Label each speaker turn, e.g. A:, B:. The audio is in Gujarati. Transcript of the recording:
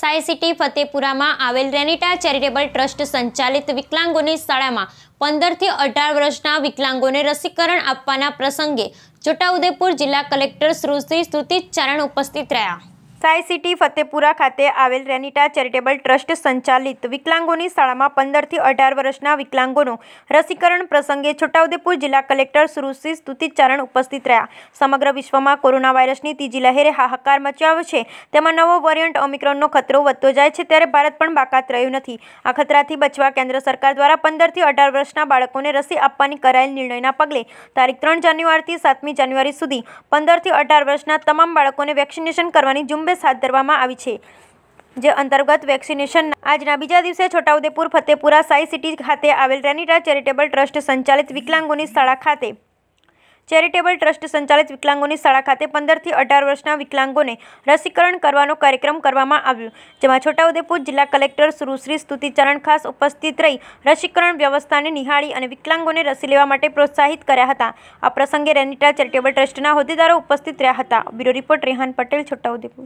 A: સાય સિટી ફતેપુરામાં આવેલ રેનિટા ચેરિટેબલ ટ્રસ્ટ સંચાલિત વિકલાંગોની શાળામાં પંદરથી અઢાર વર્ષના વિકલાંગોને રસીકરણ આપવાના પ્રસંગે છોટાઉદેપુર જિલ્લા કલેક્ટર શ્રુતિ સ્તુતિ ઉપસ્થિત રહ્યા સાય સિટી ફતેપુરા ખાતે
B: આવેલ રેનિટા ચેરિટેબલ ટ્રસ્ટ સંચાલિત વિકલાંગોની શાળામાં પંદરથી અઢાર વર્ષના વિકલાંગોનું રસીકરણ પ્રસંગે છોટાઉદેપુર જિલ્લા કલેક્ટર સુરુષી સ્તુતિચારણ ઉપસ્થિત રહ્યા સમગ્ર વિશ્વમાં કોરોના વાયરસની ત્રીજી લહેરે હાહાકાર મચાવ્યો છે તેમાં નવો વેરિયન્ટ ઓમિક્રોનનો ખતરો વધતો જાય છે ત્યારે ભારત પણ બાકાત રહ્યું નથી આ ખતરાથી બચવા કેન્દ્ર સરકાર દ્વારા પંદરથી અઢાર વર્ષના બાળકોને રસી આપવાની કરાયેલ નિર્ણયના પગલે તારીખ ત્રણ જાન્યુઆરીથી સાતમી જાન્યુઆરી સુધી પંદરથી અઢાર વર્ષના તમામ બાળકોને વેક્સિનેશન કરવાની ઝુંબેશ ઝુંબેશ હાથ ધરવામાં આવી છે જે અંતર્ગત વેક્સિનેશન આજના બીજા દિવસે છોટાઉદેપુર ફતેપુરા સાઈ સિટી ખાતે આવેલ રેનિટા ચેરિટેબલ ટ્રસ્ટ સંચાલિત વિકલાંગોની શાળા ખાતે ચેરિટેબલ ટ્રસ્ટ સંચાલિત વિકલાંગોની શાળા ખાતે પંદરથી અઢાર વર્ષના વિકલાંગોને રસીકરણ કરવાનો કાર્યક્રમ કરવામાં આવ્યો જેમાં છોટાઉદેપુર જિલ્લા કલેક્ટર સુશ્રી સ્તુતિચરણ ખાસ ઉપસ્થિત રહી રસીકરણ વ્યવસ્થાને નિહાળી અને વિકલાંગોને રસી લેવા માટે પ્રોત્સાહિત કર્યા હતા આ પ્રસંગે રેનીટા ચેરિટેબલ ટ્રસ્ટના હોદ્દેદારો ઉપસ્થિત રહ્યા હતા બ્યુરો રિપોર્ટ રેહાન પટેલ છોટાઉદેપુર